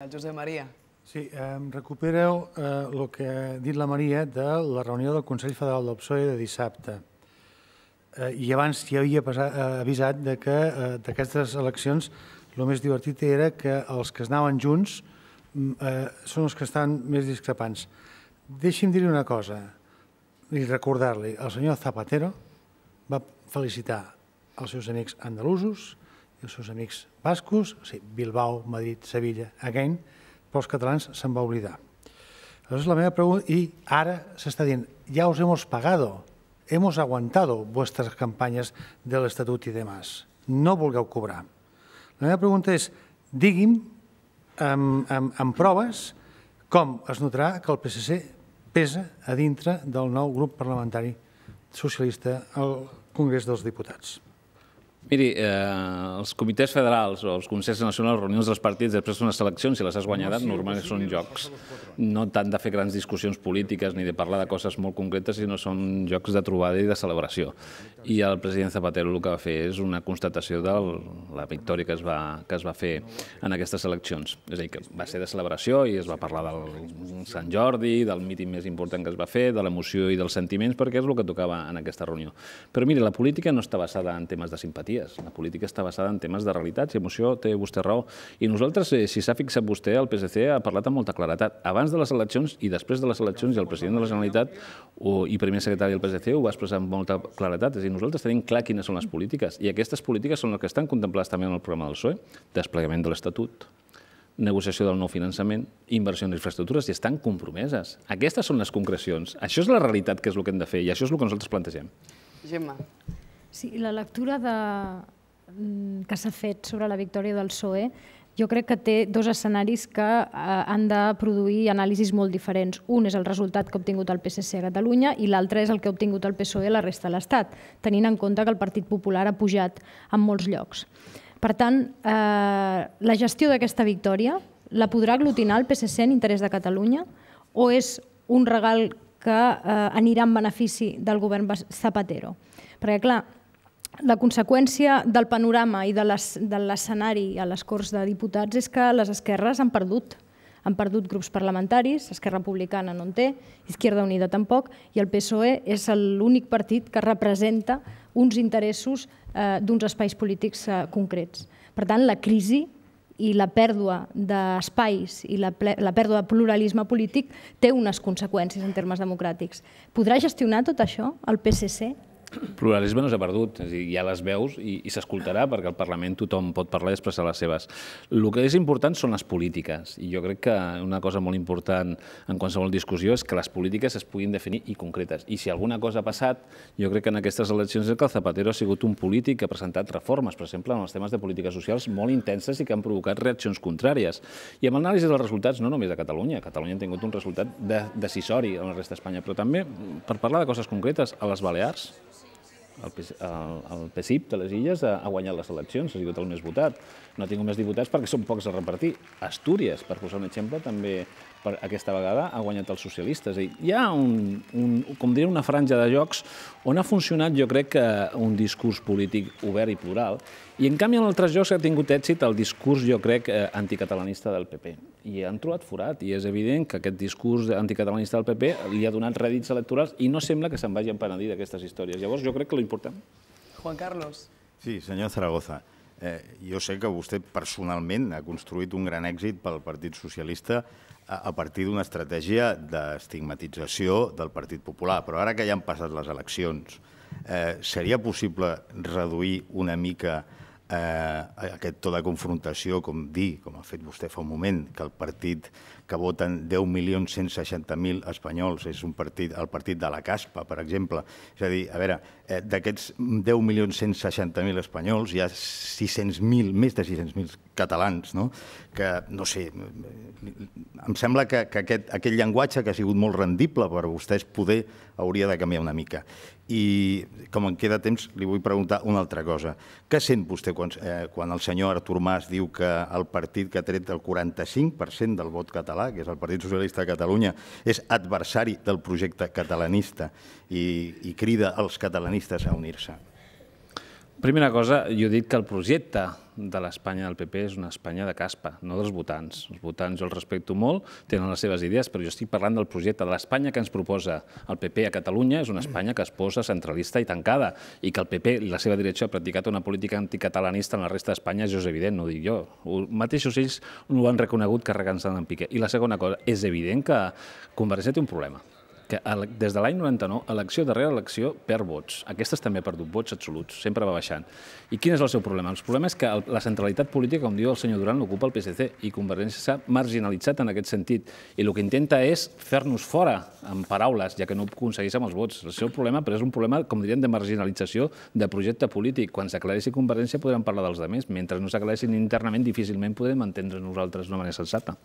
El Josep Maria. Sí, recupereu eh, el que ha dit la Maria de la reunió del Consell Federal del PSOE de dissabte. Eh, I abans ja havia passat, eh, avisat de que eh, d'aquestes eleccions el més divertit era que els que es anaven junts mm, eh, són els que estan més discrepants. Deixi'm dir-li una cosa i recordar-li. El senyor Zapatero va felicitar els seus amics andalusos, i els seus amics bascos, o sigui, Bilbao, Madrid, Sevilla, again, però els catalans se'n va oblidar. Aleshores, la meva pregunta, i ara s'està dient, ja us hemos pagado, hemos aguantado vuestras campanyes de l'Estatut i demás, no vulgueu cobrar. La meva pregunta és, digui'm, amb, amb, amb proves, com es notarà que el PSC pesa a dintre del nou grup parlamentari socialista al Congrés dels Diputats. Miri, eh, els comitès federals o els consells nacionals, les reunions dels partits, després són les eleccions, si les has guanyades, normalment són jocs. No tant de fer grans discussions polítiques ni de parlar de coses molt concretes, sinó són jocs de trobada i de celebració i el president Zapatero el que va fer és una constatació de la victòria que es, va, que es va fer en aquestes eleccions. És a dir, que va ser de celebració i es va parlar del Sant Jordi, del mític més important que es va fer, de l'emoció i dels sentiments, perquè és el que tocava en aquesta reunió. Però mire, la política no està basada en temes de simpaties, la política està basada en temes de realitats i emoció té vostè raó. I nosaltres, eh, si s'ha fixat vostè, el PSC ha parlat amb molta claretat. Abans de les eleccions i després de les eleccions, i el president de la Generalitat o, i primer secretari del PSC ho va expressar amb molta claretat. És a dir, dir, nosaltres tenim clar quines són les polítiques, i aquestes polítiques són les que estan contemplades també en el programa del PSOE, desplegament de l'Estatut, negociació del nou finançament, inversió en infraestructures, i estan compromeses. Aquestes són les concrecions. Això és la realitat que és el que hem de fer, i això és el que nosaltres plantegem. Gemma. Sí, la lectura de... Mm, que s'ha fet sobre la victòria del PSOE jo crec que té dos escenaris que eh, han de produir anàlisis molt diferents. Un és el resultat que ha obtingut el PSC a Catalunya i l'altre és el que ha obtingut el PSOE a la resta de l'Estat, tenint en compte que el Partit Popular ha pujat en molts llocs. Per tant, eh, la gestió d'aquesta victòria la podrà aglutinar el PSC en interès de Catalunya o és un regal que eh, anirà en benefici del govern Zapatero? Perquè, clar, la conseqüència del panorama i de l'escenari a les Corts de Diputats és que les esquerres han perdut. Han perdut grups parlamentaris, Esquerra Republicana no en té, Izquierda Unida tampoc, i el PSOE és l'únic partit que representa uns interessos eh, d'uns espais polítics eh, concrets. Per tant, la crisi i la pèrdua d'espais i la, la pèrdua de pluralisme polític té unes conseqüències en termes democràtics. Podrà gestionar tot això el PSC pluralisme no s'ha perdut, és a dir, ja les veus i, i s'escoltarà perquè al Parlament tothom pot parlar i expressar les seves. El que és important són les polítiques i jo crec que una cosa molt important en qualsevol discussió és que les polítiques es puguin definir i concretes. I si alguna cosa ha passat, jo crec que en aquestes eleccions és que el Zapatero ha sigut un polític que ha presentat reformes, per exemple, en els temes de polítiques socials molt intenses i que han provocat reaccions contràries. I amb l'anàlisi dels resultats, no només a Catalunya, Catalunya ha tingut un resultat de, decisori en la resta d'Espanya, però també per parlar de coses concretes, a les Balears el, el, el PSIP de les Illes ha, ha guanyat les eleccions, ha sigut el més votat. No ha tingut més diputats perquè són pocs a repartir. Astúries, per posar un exemple, també per aquesta vegada ha guanyat els socialistes. I hi ha, un, un, com diria, una franja de jocs on ha funcionat, jo crec, que un discurs polític obert i plural, i en canvi en altres jocs ha tingut èxit el discurs, jo crec, eh, anticatalanista del PP. I han trobat forat, i és evident que aquest discurs anticatalanista del PP li ha donat rèdits electorals i no sembla que se'n vagin penedir d'aquestes històries. Llavors jo crec que l'important... Juan Carlos. Sí, senyor Zaragoza. Eh, jo sé que vostè personalment ha construït un gran èxit pel Partit Socialista a, a partir d'una estratègia d'estigmatització del Partit Popular, però ara que ja han passat les eleccions, eh, seria possible reduir una mica eh, aquest to de confrontació, com dir, com ha fet vostè fa un moment, que el partit que voten 10.160.000 espanyols. És un partit, el partit de la Caspa, per exemple. És a dir, a veure, eh, d'aquests 10.160.000 espanyols hi ha 600.000, més de 600.000 catalans, no? que, no sé, em sembla que, que aquest, aquest llenguatge que ha sigut molt rendible per a vostès poder hauria de canviar una mica. I com en queda temps, li vull preguntar una altra cosa. Què sent vostè quan, eh, quan el senyor Artur Mas diu que el partit que ha tret el 45% del vot català català, que és el Partit Socialista de Catalunya, és adversari del projecte catalanista i, i crida els catalanistes a unir-se? Primera cosa, jo he dit que el projecte de l'Espanya del PP és una Espanya de caspa, no dels votants. Els votants jo els respecto molt, tenen les seves idees, però jo estic parlant del projecte de l'Espanya que ens proposa el PP a Catalunya, és una Espanya que es posa centralista i tancada, i que el PP i la seva direcció ha practicat una política anticatalanista en la resta d'Espanya, això és evident, no ho dic jo. Mateixos ells ho han reconegut carregant-se en Piqué. I la segona cosa, és evident que Convergència té un problema que des de l'any 99, elecció darrere elecció, perd vots. Aquestes també ha perdut vots absoluts, sempre va baixant. I quin és el seu problema? El problema és que la centralitat política, com diu el senyor Duran, l'ocupa el PSC i Convergència s'ha marginalitzat en aquest sentit. I el que intenta és fer-nos fora amb paraules, ja que no aconseguís amb els vots. El seu problema, però és un problema, com diríem, de marginalització de projecte polític. Quan s'aclareixi Convergència podrem parlar dels altres. Mentre no s'aclareixin internament, difícilment podrem entendre nosaltres d'una manera sensata.